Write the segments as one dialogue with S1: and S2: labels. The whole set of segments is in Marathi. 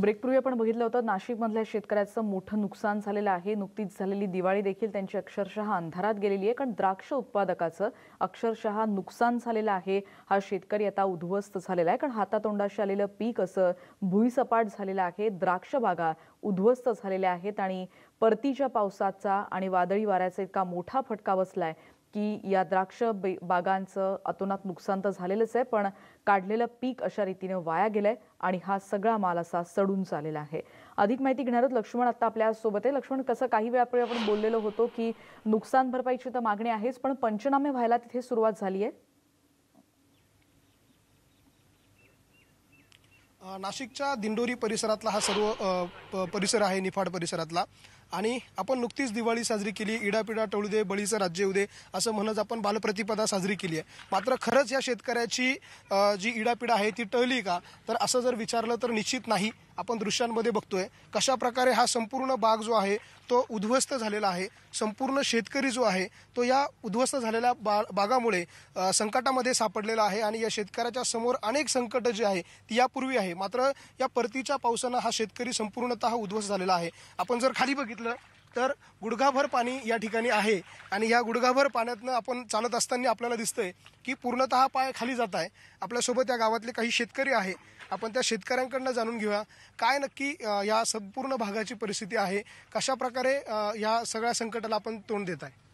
S1: ब्रेकपूर्वी आपण बघितलं होतं नाशिकमधल्या शेतकऱ्याचं मोठं नुकसान झालेलं आहे नुकतीच झालेली दिवाळी देखील त्यांची अक्षरशः अंधारात गेलेली आहे कारण द्राक्ष उत्पादकाचं अक्षरशः नुकसान झालेलं आहे हा शेतकरी आता उद्ध्वस्त झालेला आहे कारण हातातोंडाशी आलेलं पीक असं भुईसपाट झालेलं आहे द्राक्ष बागा उद्ध्वस्त झालेल्या आहेत आणि परतीच्या पावसाचा आणि वादळी वाऱ्याचा इतका मोठा फटका बसलाय की या द्राक्ष बागांचं अतोनात नुकसान तर झालेलंच आहे पण काढलेलं पीक अशा रीतीने वाया गेलंय आणि हा सगळा माल असा सडून चाललेला आहे अधिक माहिती घेणार आहोत लक्ष्मण आता सोबत आहे लक्ष्मण कसं काही वेळापूर्वी आपण बोललेलो होतो की नुकसान भरपाईची तर मागणी आहेच पण पंचनामे व्हायला तिथे सुरुवात झाली आहे
S2: नाशिकच्या दिंडोरी परिसरातला हा सर्व परिसर आहे निफाड परिसरातला आणि आपण नुकतीच दिवाळी साजरी केली इडापिडा टळू दे बळीचं राज्य येऊ दे असं म्हणत आपण बालप्रतिपदा साजरी केली आहे मात्र खरंच या शेतकऱ्याची जी इडापिडा आहे ती टळली का तर असं जर विचारलं तर निश्चित नाही आपण दृश्यांमध्ये बघतोय कशा प्रकारे हा संपूर्ण बाग जो आहे तो उद्ध्वस्त झालेला आहे संपूर्ण शेतकरी जो आहे तो या उद्ध्वस्त झालेल्या बा बागामुळे संकटामध्ये सापडलेला आहे आणि या शेतकऱ्याच्या समोर अनेक संकटं जी आहे ती यापूर्वी आहे मात्र या परतीच्या पावसानं हा शेतकरी संपूर्णतः उद्ध्वस्त झालेला आहे आपण जर खाली बघितलं सांगितलं तर गुडघाभर पाणी या ठिकाणी आहे आणि या गुडघाभर पाण्यातनं आपण चालत असताना आपल्याला दिसतंय की पूर्णतः पाय खाली जात आहे आपल्यासोबत या गावातले काही शेतकरी आहे आपण त्या शेतकऱ्यांकडनं जाणून घेऊया काय नक्की या संपूर्ण भागाची परिस्थिती आहे कशा प्रकारे या सगळ्या संकटाला आपण तोंड देत आहे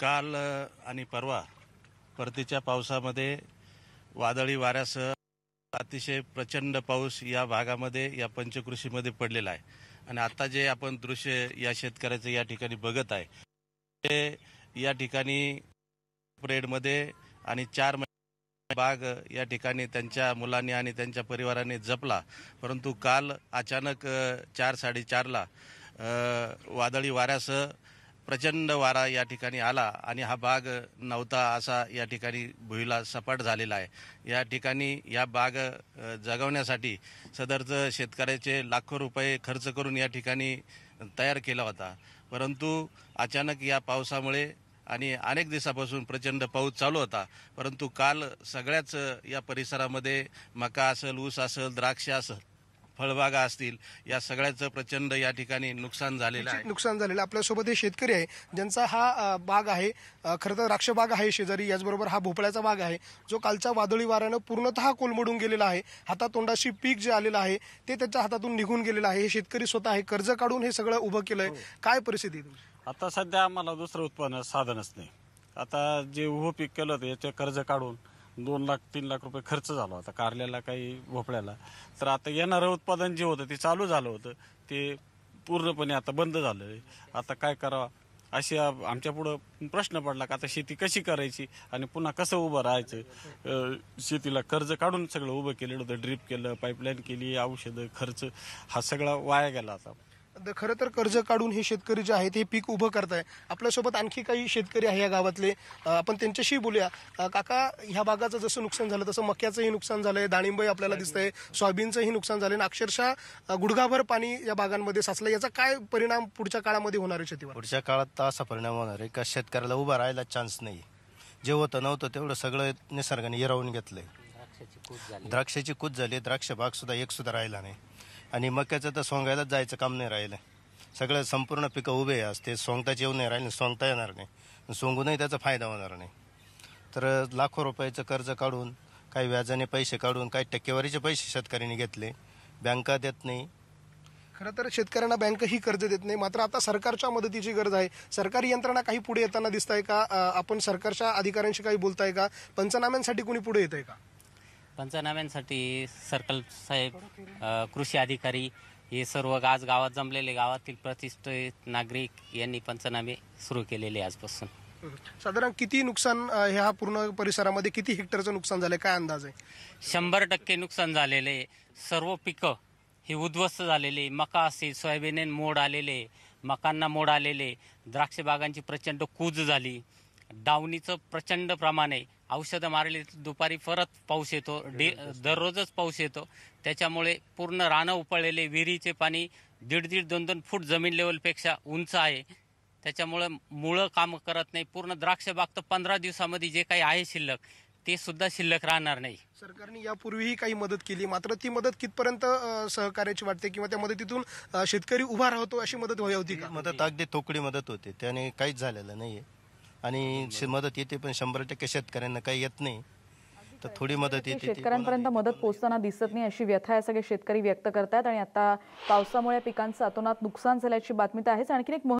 S3: काल आणि परवा परतीच्या पावसामध्ये वादळी वाऱ्यासह अतिशय प्रचंड पाऊस या भागामध्ये या पंचकृषीमध्ये पडलेला आहे आणि आता जे आपण दृश्य या शेतकऱ्याचं या ठिकाणी बघत आहे ते या ठिकाणी परेडमध्ये आणि चार बाग या ठिकाणी त्यांच्या मुलांनी आणि त्यांच्या परिवाराने जपला परंतु काल अचानक चार साडेचारला वादळी वाऱ्यासह प्रचंड वारा या ठिकाणी आला आणि हा बाग नव्हता असा या ठिकाणी भुईला सपाट झालेला आहे या ठिकाणी या बाग जगवण्यासाठी सदरचं शेतकऱ्याचे लाखो रुपये खर्च करून या ठिकाणी तयार केला होता परंतु अचानक या पावसामुळे आणि अनेक दिवसापासून प्रचंड पाऊस चालू होता परंतु काल सगळ्याच या परिसरामध्ये मका असेल ऊस असेल द्राक्ष असेल फळबागा असतील या सगळ्याचं प्रचंड या ठिकाणी नुकसान झालेलं आहे नुकसान
S2: झालेलं आपल्यासोबत हे शेतकरी आहे ज्यांचा हा बाग आहे खरं तर बाग आहे शेजारी याचबरोबर हा भोपळ्याचा बाग आहे जो कालच्या वादळी वाऱ्यानं पूर्णतः कोलमडून गेलेला आहे हातातोंडाशी पीक जे आलेलं आहे ते त्याच्या हातातून निघून गेलेलं आहे हे शेतकरी स्वतः आहे कर्ज काढून हे सगळं उभं केलंय हो. काय परिस्थिती
S3: आता सध्या आम्हाला दुसरं उत्पन्न साधनच नाही आता जे उभं पीक केलं होतं याचे कर्ज काढून दोन लाख तीन लाख रुपये खर्च झाला होता कारल्याला काही भोपळ्याला तर आता येणारं उत्पादन जे होतं ते चालू झालं होतं ते पूर्णपणे आता बंद झालं आहे आता काय करावं अशी आमच्या पुढं प्रश्न पडला का आता शेती कशी करायची आणि पुन्हा कसं उभं राहायचं शेतीला कर्ज काढून सगळं उभं केलेलं होतं ड्रीप केलं पाईपलाईन केली औषधं खर्च हा सगळा वाया गेला आता
S2: खर खरं तर कर्ज काढून हे शेतकरी जे आहेत हे पीक उभं करताय आपल्यासोबत आणखी काही शेतकरी आहे या गावातले आपण त्यांच्याशी बोलूया काका ह्या भागाचं जसं नुकसान झालं तसं मक्याचंही नुकसान झालंय डाळिंबही आपल्याला दिसतंय सोयाबीनचंही नुकसान झालंय अक्षरशः गुडघाभर पाणी या भागांमध्ये साचलं याचा काय परिणाम पुढच्या काळामध्ये होणार आहे शेतीवर
S4: पुढच्या काळात तर असा परिणाम होणार आहे का शेतकऱ्याला उभा राहायला चान्स नाही जे होतं नव्हतं तेवढं सगळं निसर्गाने हिरावून घेतलंय द्राक्षाची कूद झाली द्राक्ष बाग सुद्धा एक सुद्धा राहिला नाही आणि मक्याचं तर सोंगायलाच जायचं काम नाही राहिलं सगळं संपूर्ण पिकं उभे असते सोंगताचे सोंगताच येऊ नाही राहिले सोंगता येणार नाही सोंगूनही त्याचा फायदा होणार नाही तर लाखो रुपयाचं कर्ज काढून काही व्याजाने पैसे काढून काही टक्केवारीचे पैसे शेतकऱ्यांनी घेतले बँका देत नाही
S2: खरं तर शेतकऱ्यांना बँक ही कर्ज देत नाही मात्र आता सरकारच्या मदतीची गरज आहे सरकारी यंत्रणा काही पुढे येताना दिसत आहे का आपण सरकारच्या अधिकाऱ्यांशी काही बोलताय का पंचनाम्यांसाठी कोणी पुढे येत आहे का
S5: पंचनाम्यांसाठी सर्कल साहेब कृषी अधिकारी हे सर्व आज गावात जमलेले गावातील प्रतिष्ठित नागरिक यांनी पंचनामे सुरू केलेले आजपासून
S2: साधारण किती नुकसान ह्या पूर्ण परिसरामध्ये किती हेक्टरचं नुकसान झालं काय अंदाज आहे
S5: शंभर टक्के नुकसान झालेले सर्व पिकं हे उद्ध्वस्त झालेले मका असेल सोयाबीन मोड आलेले मकांना मोड आलेले द्राक्ष बागांची प्रचंड कूज झाली डावणीचं प्रचंड प्रमाण आहे औषधं मारली दुपारी परत पाऊस येतो डे दररोजच पाऊस येतो त्याच्यामुळे पूर्ण रानं उपळलेले विहिरीचे पाणी दीड दीड दोन दोन फूट जमीन लेवलपेक्षा उंच आहे त्याच्यामुळं मुळं काम करत नाही पूर्ण द्राक्ष बाग तर पंधरा दिवसामध्ये जे काही आहे शिल्लक ते सुद्धा शिल्लक राहणार नाही
S2: सरकारने यापूर्वीही काही मदत केली मात्र ती मदत कितपर्यंत सहकार्याची वाटते किंवा त्या मदतीतून शेतकरी उभा राहतो अशी मदत होती मदत
S4: अगदी तोकडी मदत होते त्याने काहीच झालेलं नाहीये आणि मदत येते पण शंभर टक्के शेतकऱ्यांना काही येत नाही तर थोडी मदत येते शेतकऱ्यांपर्यंत
S1: मदत पोहोचताना दिसत नाही अशी व्यथा या सगळे शेतकरी व्यक्त करतात आणि आता पावसामुळे पिकांचं अतोनात नुकसान झाल्याची बातमी तर आहेच आणखीन एक